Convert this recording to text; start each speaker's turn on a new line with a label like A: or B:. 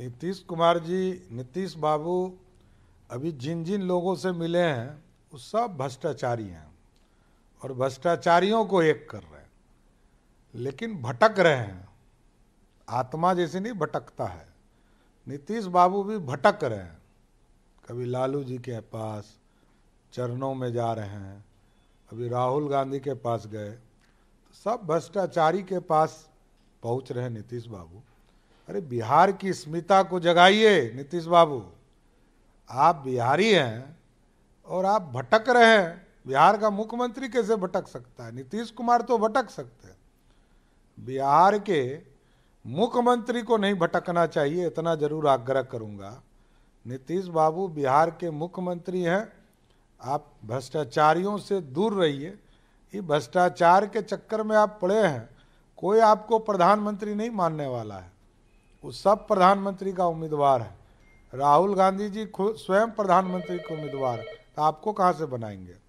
A: नीतीश कुमार जी नीतीश बाबू अभी जिन जिन लोगों से मिले हैं वो सब भ्रष्टाचारी हैं और भ्रष्टाचारियों को एक कर रहे हैं लेकिन भटक रहे हैं आत्मा जैसे नहीं भटकता है नीतीश बाबू भी भटक रहे हैं कभी लालू जी के पास चरणों में जा रहे हैं अभी राहुल गांधी के पास गए तो सब भ्रष्टाचारी के पास पहुंच रहे नीतीश बाबू अरे बिहार की स्मिता को जगाइए नीतीश बाबू आप बिहारी हैं और आप भटक रहे हैं बिहार का मुख्यमंत्री कैसे भटक सकता है नीतीश कुमार तो भटक सकते हैं बिहार के मुख्यमंत्री को नहीं भटकना चाहिए इतना जरूर आग्रह करूंगा नीतीश बाबू बिहार के मुख्यमंत्री हैं आप भ्रष्टाचारियों से दूर रहिए ये भ्रष्टाचार के चक्कर में आप पड़े हैं कोई आपको प्रधानमंत्री नहीं मानने वाला है वो सब प्रधानमंत्री का उम्मीदवार है राहुल गांधी जी खुद स्वयं प्रधानमंत्री के उम्मीदवार है तो आपको कहाँ से बनाएंगे